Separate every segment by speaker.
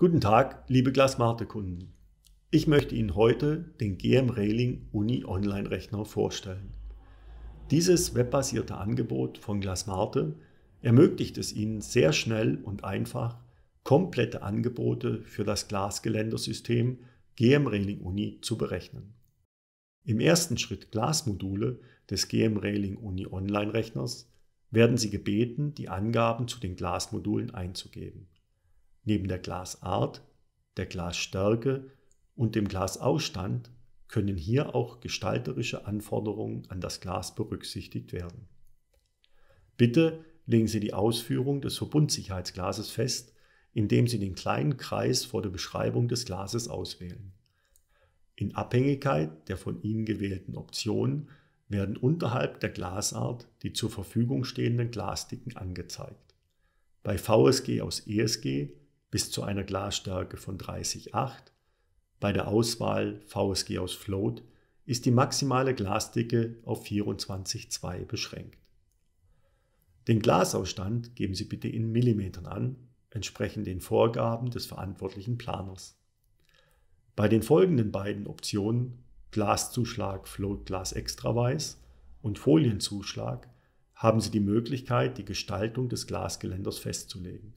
Speaker 1: Guten Tag, liebe glasmarte kunden Ich möchte Ihnen heute den GM Railing Uni Online Rechner vorstellen. Dieses webbasierte Angebot von Glasmarte ermöglicht es Ihnen sehr schnell und einfach, komplette Angebote für das Glasgeländersystem GM Railing Uni zu berechnen. Im ersten Schritt Glasmodule des GM Railing Uni Online Rechners werden Sie gebeten, die Angaben zu den Glasmodulen einzugeben. Neben der Glasart, der Glasstärke und dem Glasausstand können hier auch gestalterische Anforderungen an das Glas berücksichtigt werden. Bitte legen Sie die Ausführung des Verbundsicherheitsglases fest, indem Sie den kleinen Kreis vor der Beschreibung des Glases auswählen. In Abhängigkeit der von Ihnen gewählten Option werden unterhalb der Glasart die zur Verfügung stehenden Glasdicken angezeigt. Bei VSG aus ESG bis zu einer Glasstärke von 30,8. Bei der Auswahl VSG aus Float ist die maximale Glasdicke auf 24,2 beschränkt. Den Glasausstand geben Sie bitte in Millimetern an, entsprechend den Vorgaben des verantwortlichen Planers. Bei den folgenden beiden Optionen Glaszuschlag Float Glas Extra Weiß und Folienzuschlag haben Sie die Möglichkeit, die Gestaltung des Glasgeländers festzulegen.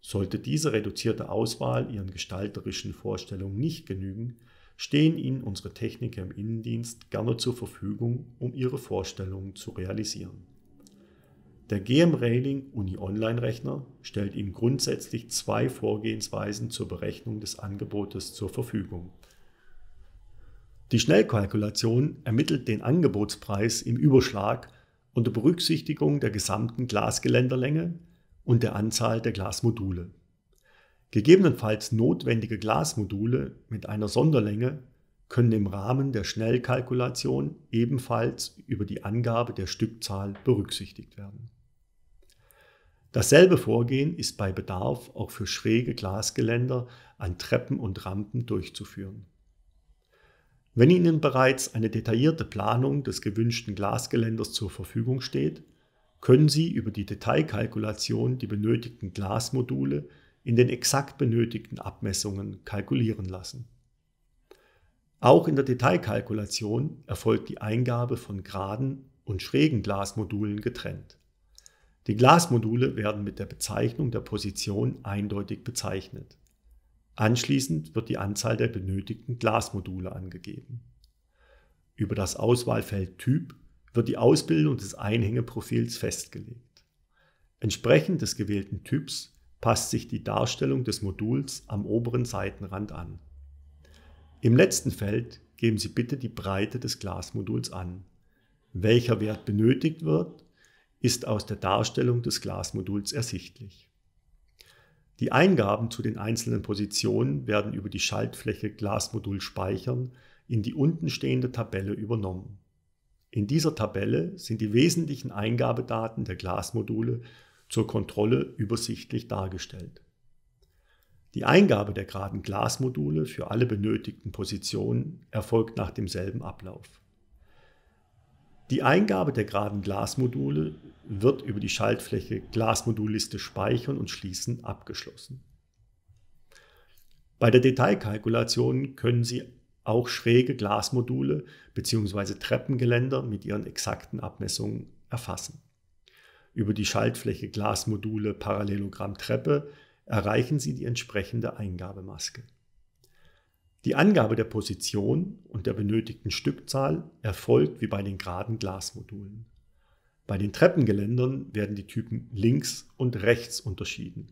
Speaker 1: Sollte diese reduzierte Auswahl Ihren gestalterischen Vorstellungen nicht genügen, stehen Ihnen unsere Techniker im Innendienst gerne zur Verfügung, um Ihre Vorstellungen zu realisieren. Der GM Railing Uni Online Rechner stellt Ihnen grundsätzlich zwei Vorgehensweisen zur Berechnung des Angebotes zur Verfügung. Die Schnellkalkulation ermittelt den Angebotspreis im Überschlag unter Berücksichtigung der gesamten Glasgeländerlänge und der Anzahl der Glasmodule. Gegebenenfalls notwendige Glasmodule mit einer Sonderlänge können im Rahmen der Schnellkalkulation ebenfalls über die Angabe der Stückzahl berücksichtigt werden. Dasselbe Vorgehen ist bei Bedarf auch für schräge Glasgeländer an Treppen und Rampen durchzuführen. Wenn Ihnen bereits eine detaillierte Planung des gewünschten Glasgeländers zur Verfügung steht, können Sie über die Detailkalkulation die benötigten Glasmodule in den exakt benötigten Abmessungen kalkulieren lassen. Auch in der Detailkalkulation erfolgt die Eingabe von geraden und schrägen Glasmodulen getrennt. Die Glasmodule werden mit der Bezeichnung der Position eindeutig bezeichnet. Anschließend wird die Anzahl der benötigten Glasmodule angegeben. Über das Auswahlfeld Typ wird die Ausbildung des Einhängeprofils festgelegt. Entsprechend des gewählten Typs passt sich die Darstellung des Moduls am oberen Seitenrand an. Im letzten Feld geben Sie bitte die Breite des Glasmoduls an. Welcher Wert benötigt wird, ist aus der Darstellung des Glasmoduls ersichtlich. Die Eingaben zu den einzelnen Positionen werden über die Schaltfläche Glasmodul speichern in die untenstehende Tabelle übernommen. In dieser Tabelle sind die wesentlichen Eingabedaten der Glasmodule zur Kontrolle übersichtlich dargestellt. Die Eingabe der geraden Glasmodule für alle benötigten Positionen erfolgt nach demselben Ablauf. Die Eingabe der geraden Glasmodule wird über die Schaltfläche Glasmodulliste Speichern und Schließen abgeschlossen. Bei der Detailkalkulation können Sie auch schräge Glasmodule bzw. Treppengeländer mit ihren exakten Abmessungen erfassen. Über die Schaltfläche Glasmodule Parallelogramm Treppe erreichen Sie die entsprechende Eingabemaske. Die Angabe der Position und der benötigten Stückzahl erfolgt wie bei den geraden Glasmodulen. Bei den Treppengeländern werden die Typen links und rechts unterschieden.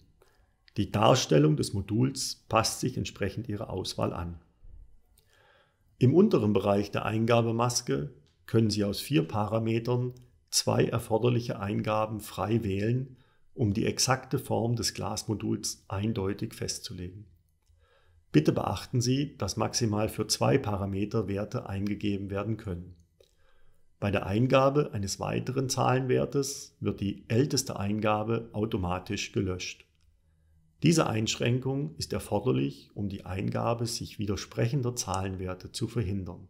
Speaker 1: Die Darstellung des Moduls passt sich entsprechend Ihrer Auswahl an. Im unteren Bereich der Eingabemaske können Sie aus vier Parametern zwei erforderliche Eingaben frei wählen, um die exakte Form des Glasmoduls eindeutig festzulegen. Bitte beachten Sie, dass maximal für zwei Parameter Werte eingegeben werden können. Bei der Eingabe eines weiteren Zahlenwertes wird die älteste Eingabe automatisch gelöscht. Diese Einschränkung ist erforderlich, um die Eingabe sich widersprechender Zahlenwerte zu verhindern.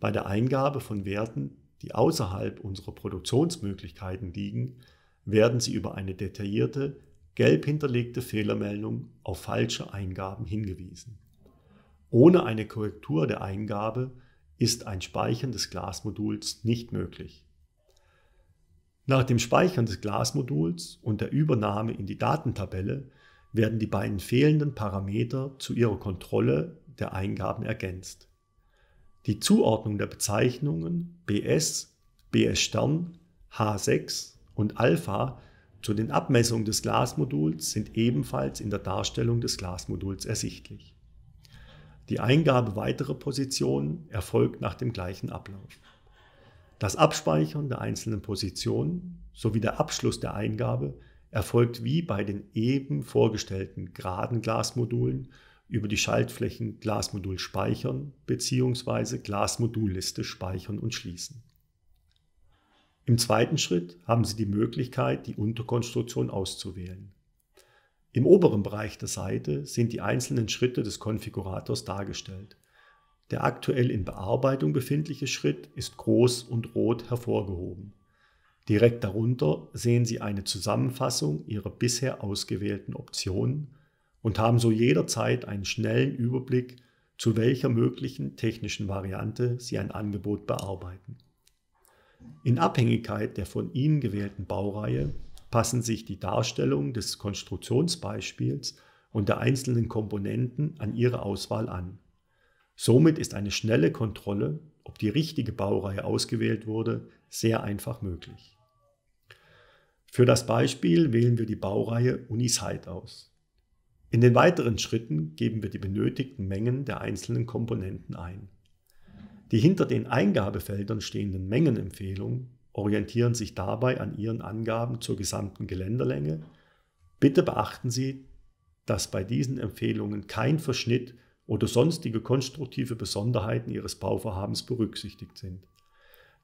Speaker 1: Bei der Eingabe von Werten, die außerhalb unserer Produktionsmöglichkeiten liegen, werden Sie über eine detaillierte, gelb hinterlegte Fehlermeldung auf falsche Eingaben hingewiesen. Ohne eine Korrektur der Eingabe ist ein Speichern des Glasmoduls nicht möglich. Nach dem Speichern des Glasmoduls und der Übernahme in die Datentabelle werden die beiden fehlenden Parameter zu ihrer Kontrolle der Eingaben ergänzt. Die Zuordnung der Bezeichnungen BS, BS Stern, H6 und Alpha zu den Abmessungen des Glasmoduls sind ebenfalls in der Darstellung des Glasmoduls ersichtlich. Die Eingabe weiterer Positionen erfolgt nach dem gleichen Ablauf. Das Abspeichern der einzelnen Positionen sowie der Abschluss der Eingabe erfolgt wie bei den eben vorgestellten geraden Glasmodulen über die Schaltflächen Glasmodul speichern bzw. Glasmodulliste speichern und schließen. Im zweiten Schritt haben Sie die Möglichkeit, die Unterkonstruktion auszuwählen. Im oberen Bereich der Seite sind die einzelnen Schritte des Konfigurators dargestellt. Der aktuell in Bearbeitung befindliche Schritt ist groß und rot hervorgehoben. Direkt darunter sehen Sie eine Zusammenfassung Ihrer bisher ausgewählten Optionen und haben so jederzeit einen schnellen Überblick, zu welcher möglichen technischen Variante Sie ein Angebot bearbeiten. In Abhängigkeit der von Ihnen gewählten Baureihe passen sich die Darstellung des Konstruktionsbeispiels und der einzelnen Komponenten an Ihre Auswahl an. Somit ist eine schnelle Kontrolle, ob die richtige Baureihe ausgewählt wurde, sehr einfach möglich. Für das Beispiel wählen wir die Baureihe Unisite aus. In den weiteren Schritten geben wir die benötigten Mengen der einzelnen Komponenten ein. Die hinter den Eingabefeldern stehenden Mengenempfehlungen orientieren sich dabei an Ihren Angaben zur gesamten Geländerlänge. Bitte beachten Sie, dass bei diesen Empfehlungen kein Verschnitt oder sonstige konstruktive Besonderheiten Ihres Bauvorhabens berücksichtigt sind.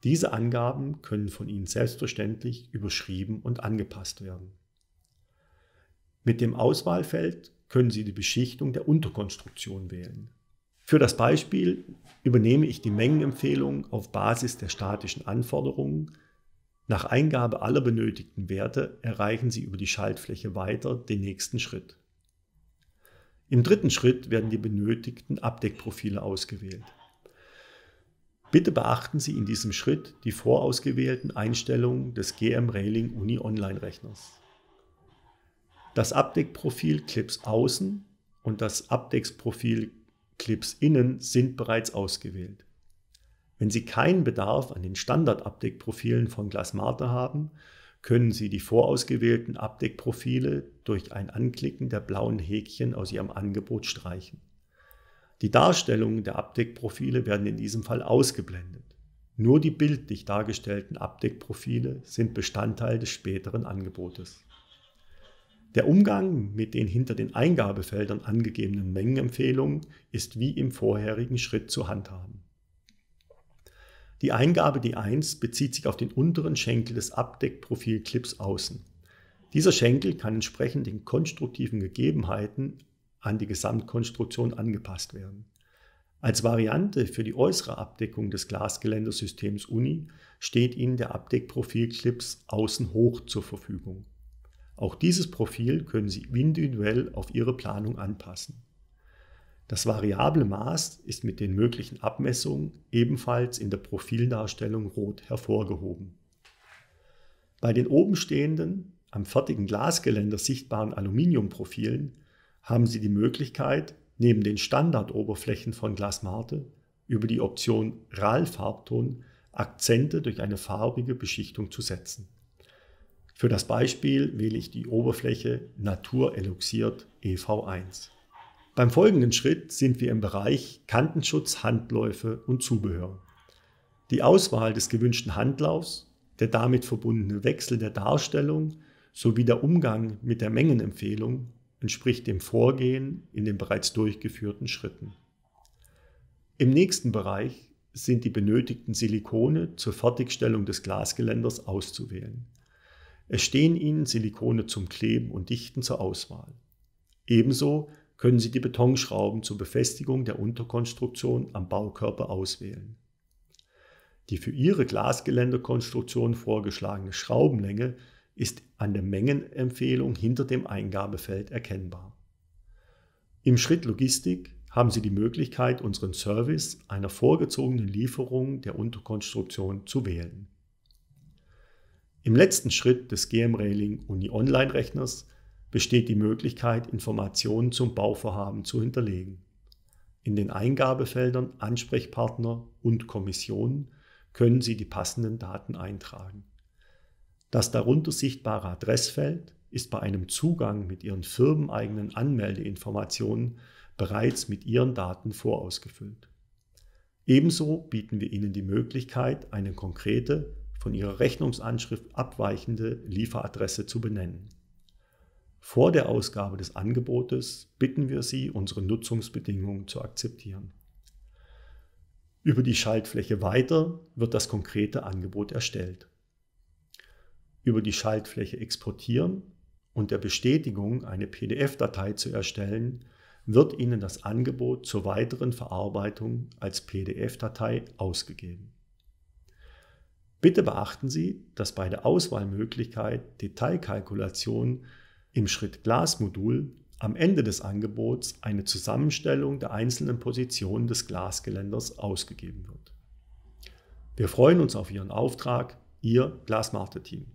Speaker 1: Diese Angaben können von Ihnen selbstverständlich überschrieben und angepasst werden. Mit dem Auswahlfeld können Sie die Beschichtung der Unterkonstruktion wählen. Für das Beispiel übernehme ich die Mengenempfehlung auf Basis der statischen Anforderungen. Nach Eingabe aller benötigten Werte erreichen Sie über die Schaltfläche weiter den nächsten Schritt. Im dritten Schritt werden die benötigten Abdeckprofile ausgewählt. Bitte beachten Sie in diesem Schritt die vorausgewählten Einstellungen des GM Railing Uni Online Rechners. Das Abdeckprofil Clips außen und das Abdecksprofil Clips innen sind bereits ausgewählt. Wenn Sie keinen Bedarf an den Standardabdeckprofilen von Glasmate haben, können Sie die vorausgewählten Abdeckprofile durch ein Anklicken der blauen Häkchen aus Ihrem Angebot streichen. Die Darstellungen der Abdeckprofile werden in diesem Fall ausgeblendet. Nur die bildlich dargestellten Abdeckprofile sind Bestandteil des späteren Angebotes. Der Umgang mit den hinter den Eingabefeldern angegebenen Mengenempfehlungen ist wie im vorherigen Schritt zu handhaben. Die Eingabe D1 bezieht sich auf den unteren Schenkel des Abdeckprofilclips außen. Dieser Schenkel kann entsprechend den konstruktiven Gegebenheiten an die Gesamtkonstruktion angepasst werden. Als Variante für die äußere Abdeckung des Glasgeländersystems Uni steht Ihnen der Abdeckprofil Clips außen hoch zur Verfügung. Auch dieses Profil können Sie individuell auf Ihre Planung anpassen. Das variable Maß ist mit den möglichen Abmessungen ebenfalls in der Profildarstellung rot hervorgehoben. Bei den obenstehenden, am fertigen Glasgeländer sichtbaren Aluminiumprofilen haben Sie die Möglichkeit, neben den Standardoberflächen von Glasmarte über die Option RAL-Farbton Akzente durch eine farbige Beschichtung zu setzen. Für das Beispiel wähle ich die Oberfläche Natur Eluxiert EV1. Beim folgenden Schritt sind wir im Bereich Kantenschutz, Handläufe und Zubehör. Die Auswahl des gewünschten Handlaufs, der damit verbundene Wechsel der Darstellung sowie der Umgang mit der Mengenempfehlung entspricht dem Vorgehen in den bereits durchgeführten Schritten. Im nächsten Bereich sind die benötigten Silikone zur Fertigstellung des Glasgeländers auszuwählen. Es stehen Ihnen Silikone zum Kleben und Dichten zur Auswahl. Ebenso können Sie die Betonschrauben zur Befestigung der Unterkonstruktion am Baukörper auswählen. Die für Ihre Glasgeländerkonstruktion vorgeschlagene Schraubenlänge ist an der Mengenempfehlung hinter dem Eingabefeld erkennbar. Im Schritt Logistik haben Sie die Möglichkeit, unseren Service einer vorgezogenen Lieferung der Unterkonstruktion zu wählen. Im letzten Schritt des GM Railing Uni Online Rechners besteht die Möglichkeit, Informationen zum Bauvorhaben zu hinterlegen. In den Eingabefeldern Ansprechpartner und Kommission können Sie die passenden Daten eintragen. Das darunter sichtbare Adressfeld ist bei einem Zugang mit Ihren firmeneigenen Anmeldeinformationen bereits mit Ihren Daten vorausgefüllt. Ebenso bieten wir Ihnen die Möglichkeit, eine konkrete, von Ihrer Rechnungsanschrift abweichende Lieferadresse zu benennen. Vor der Ausgabe des Angebotes bitten wir Sie, unsere Nutzungsbedingungen zu akzeptieren. Über die Schaltfläche Weiter wird das konkrete Angebot erstellt über die Schaltfläche exportieren und der Bestätigung, eine PDF-Datei zu erstellen, wird Ihnen das Angebot zur weiteren Verarbeitung als PDF-Datei ausgegeben. Bitte beachten Sie, dass bei der Auswahlmöglichkeit Detailkalkulation im Schritt Glasmodul am Ende des Angebots eine Zusammenstellung der einzelnen Positionen des Glasgeländers ausgegeben wird. Wir freuen uns auf Ihren Auftrag, Ihr Glasmarte-Team.